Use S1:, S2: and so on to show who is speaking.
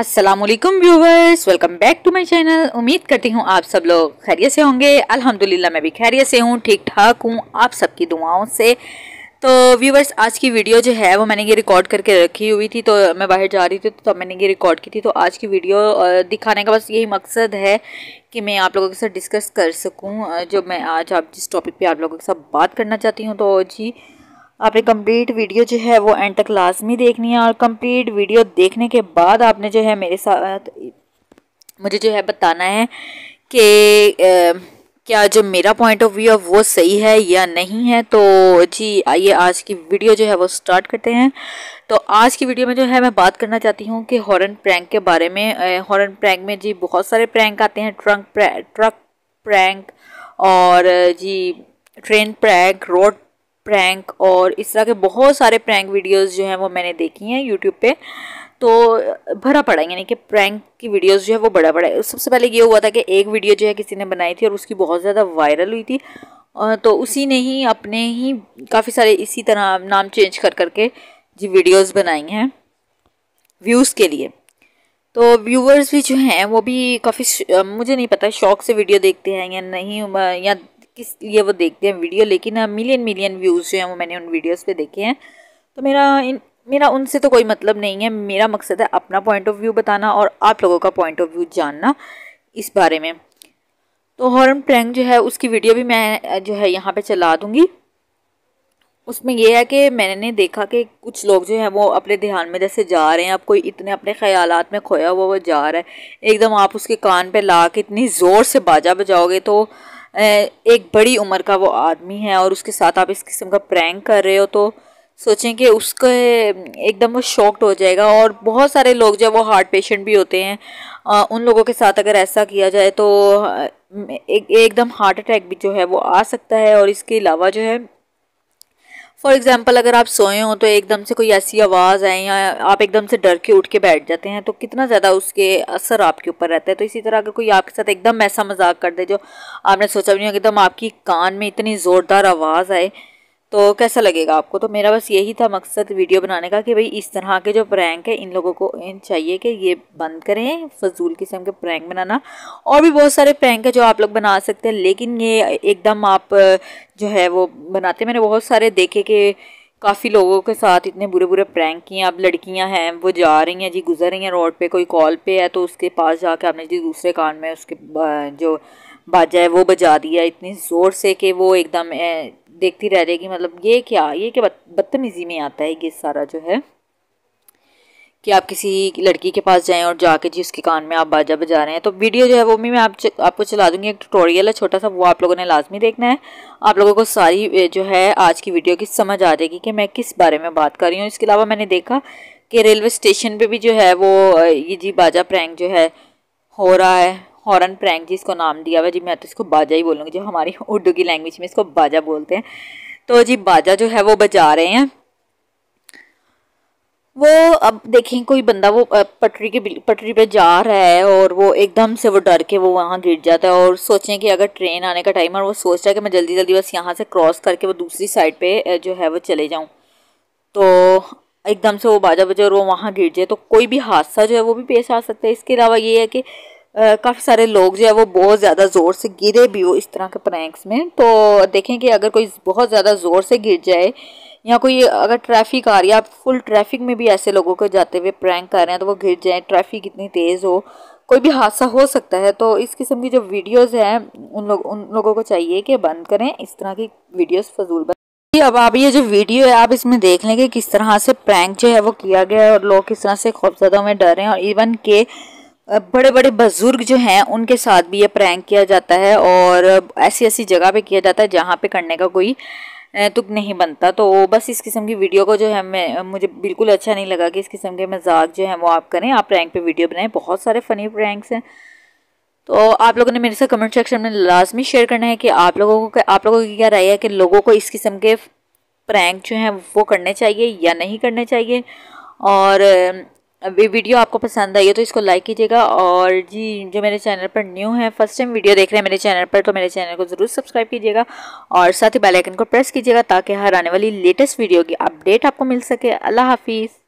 S1: Aslam viewers welcome back to my channel उम्मीद करती हूँ आप सब लोग खैरियत से होंगे अल्हम्दुलिल्लाह मैं भी खैरियत से हूँ ठीक ठाक हूँ आप सबकी दुआओं से तो व्यूवर्स आज की वीडियो जो है वो मैंने ये रिकॉर्ड करके रखी हुई थी तो मैं बाहर जा रही थी तो तब मैंने ये रिकॉर्ड की थी तो आज की वीडियो दिखाने का बस यही मकसद है कि मैं आप लोगों के साथ डिस्कस कर सकूँ जो मैं आज आप जिस टॉपिक पर आप लोगों के साथ बात करना चाहती हूँ तो जी आपने कंप्लीट वीडियो जो है वो एंड तक लाजमी देखनी है और कंप्लीट वीडियो देखने के बाद आपने जो है मेरे साथ मुझे जो है बताना है कि क्या जो मेरा पॉइंट ऑफ व्यू है वो सही है या नहीं है तो जी आइए आज की वीडियो जो है वो स्टार्ट करते हैं तो आज की वीडियो में जो है मैं बात करना चाहती हूँ कि हॉर्न प्रैंक के बारे में हॉर्न प्रैंक में जी बहुत सारे प्रैंक आते हैं ट्रंक ट्रक प्रैंक और जी ट्रेन प्रैंक रोड प्रैंक और इस तरह के बहुत सारे प्रैंक वीडियोस जो हैं वो मैंने देखी हैं यूट्यूब पे तो भरा पड़ा यानी कि प्रैंक की वीडियोस जो है वो बड़ा पड़ा है सबसे पहले ये हुआ था कि एक वीडियो जो है किसी ने बनाई थी और उसकी बहुत ज़्यादा वायरल हुई थी तो उसी ने ही अपने ही काफ़ी सारे इसी तरह नाम चेंज कर करके जी वीडियोज़ बनाई हैं व्यूज़ के लिए तो व्यूवर्स भी जो हैं वो भी काफ़ी मुझे नहीं पता शौक से वीडियो देखते हैं या नहीं या किस लिए वो देखते हैं वीडियो लेकिन मिलियन मिलियन व्यूज़ जो हैं वो मैंने उन वीडियोज़ पे देखे हैं तो मेरा इन मेरा उनसे तो कोई मतलब नहीं है मेरा मकसद है अपना पॉइंट ऑफ व्यू बताना और आप लोगों का पॉइंट ऑफ व्यू जानना इस बारे में तो हॉर्न प्रैंक जो है उसकी वीडियो भी मैं जो है यहाँ पे चला दूँगी उसमें यह है कि मैंने देखा कि कुछ लोग जो है वो अपने ध्यान में जैसे जा रहे हैं अब कोई इतने अपने ख्याल में खोया हुआ वो जा रहा है एकदम आप उसके कान पे ला के इतनी ज़ोर से बाजा बजाओगे तो एक बड़ी उम्र का वो आदमी है और उसके साथ आप इस किस्म का प्रैंक कर रहे हो तो सोचें कि उसके एकदम वो शॉक्ड हो जाएगा और बहुत सारे लोग जब वो हार्ट पेशेंट भी होते हैं आ, उन लोगों के साथ अगर ऐसा किया जाए तो एक एकदम हार्ट अटैक भी जो है वो आ सकता है और इसके अलावा जो है फॉर एग्ज़ाम्पल अगर आप सोए हो तो एकदम से कोई ऐसी आवाज़ आए या आप एकदम से डर के उठ के बैठ जाते हैं तो कितना ज़्यादा उसके असर आपके ऊपर रहता है तो इसी तरह अगर कोई आपके साथ एकदम ऐसा मजाक कर दे जो आपने सोचा भी नहीं एकदम आपकी कान में इतनी ज़ोरदार आवाज़ आए तो कैसा लगेगा आपको तो मेरा बस यही था मकसद वीडियो बनाने का कि भाई इस तरह के जो प्रैंक है इन लोगों को इन चाहिए कि ये बंद करें फजूल किस्म के प्रैंक बनाना और भी बहुत सारे प्रैंक है जो आप लोग बना सकते हैं लेकिन ये एकदम आप जो है वो बनाते मैंने बहुत सारे देखे कि काफ़ी लोगों के साथ इतने बुरे बुरे प्रैंक किए अब लड़कियां हैं वो जा रही हैं जी गुजर रही हैं रोड पे कोई कॉल पे है तो उसके पास जाके आपने जी दूसरे कान में उसके जो बाजा है वो बजा दिया इतनी ज़ोर से कि वो एकदम देखती रह जाएगी मतलब ये क्या ये क्या बदतमीज़ी में आता है ये सारा जो है कि आप किसी लड़की के पास जाएं और जाके जी उसके कान में आप बाजा बजा रहे हैं तो वीडियो जो है वो भी मैं आप आपको चला दूंगी एक ट्यूटोरियल है छोटा सा वो आप लोगों ने लाजमी देखना है आप लोगों को सारी जो है आज की वीडियो की समझ आ जाएगी कि मैं किस बारे में बात कर रही हूँ इसके अलावा मैंने देखा कि रेलवे स्टेशन पर भी जो है वो ये जी बाजा प्रैंक जो है हो रहा है हॉर्न प्रैंक जी इसको नाम दिया हुआ जी मैं तो इसको बाजा ही बोलूँगी जो हमारी उर्दू की लैंग्वेज में इसको बाजा बोलते हैं तो जी बाजा जो है वो बजा रहे हैं वो अब देखें कोई बंदा वो पटरी के पटरी पे जा रहा है और वो एकदम से वो डर के वो वहाँ गिर जाता है और सोचें कि अगर ट्रेन आने का टाइम है वो सोच रहा है कि मैं जल्दी जल्दी बस यहाँ से क्रॉस करके वो दूसरी साइड पे जो है वो चले जाऊँ तो एकदम से वो बाजा बजे और वो वहाँ गिर जाए तो कोई भी हादसा जो है वो भी पेश आ सकता है इसके अलावा ये है कि काफ़ी सारे लोग जो है वो बहुत ज़्यादा ज़ोर से गिरे भी हो इस तरह के प्रैंक्स में तो देखें कि अगर कोई बहुत ज़्यादा ज़ोर से गिर जाए या कोई अगर ट्रैफिक आ रही है आप फुल ट्रैफिक में भी ऐसे लोगों को जाते हुए प्रैंक कर रहे हैं तो वो गिर जाए ट्रैफिक इतनी तेज़ हो कोई भी हादसा हो सकता है तो इस किस्म की जो वीडियोज हैं उन लोग उन लोगों को चाहिए कि बंद करें इस तरह की वीडियोज फजूल जी अब आप ये जो वीडियो है आप इसमें देख लें कि किस तरह से प्रैंक जो है वो किया गया है और लोग किस तरह से खौफजदा में डर रहे हैं और इवन के बड़े बड़े बुजुर्ग जो हैं उनके साथ भी ये प्रैंक किया जाता है और ऐसी ऐसी जगह पे किया जाता है जहाँ पे करने का कोई तुक नहीं बनता तो बस इस किस्म की वीडियो को जो है मैं मुझे बिल्कुल अच्छा नहीं लगा कि इस किस्म के मजाक जो है वो आप करें आप प्रैंक पे वीडियो बनाएं बहुत सारे फ़नी प्रैंक्स हैं तो आप लोगों ने मेरे साथ कमेंट सेक्शन में लाजमी शेयर करना है कि आप लोगों को आप लोगों की क्या राय है कि लोगों को इस किस्म के प्रैंक जो हैं वो करने चाहिए या नहीं करने चाहिए और वीडियो आपको पसंद आई है तो इसको लाइक कीजिएगा और जी जो मेरे चैनल पर न्यू है फर्स्ट टाइम वीडियो देख रहे हैं मेरे चैनल पर तो मेरे चैनल को ज़रूर सब्सक्राइब कीजिएगा और साथ ही बेल आइकन को प्रेस कीजिएगा ताकि हर आने वाली लेटेस्ट वीडियो की अपडेट आपको मिल सके अल्लाह हाफिज़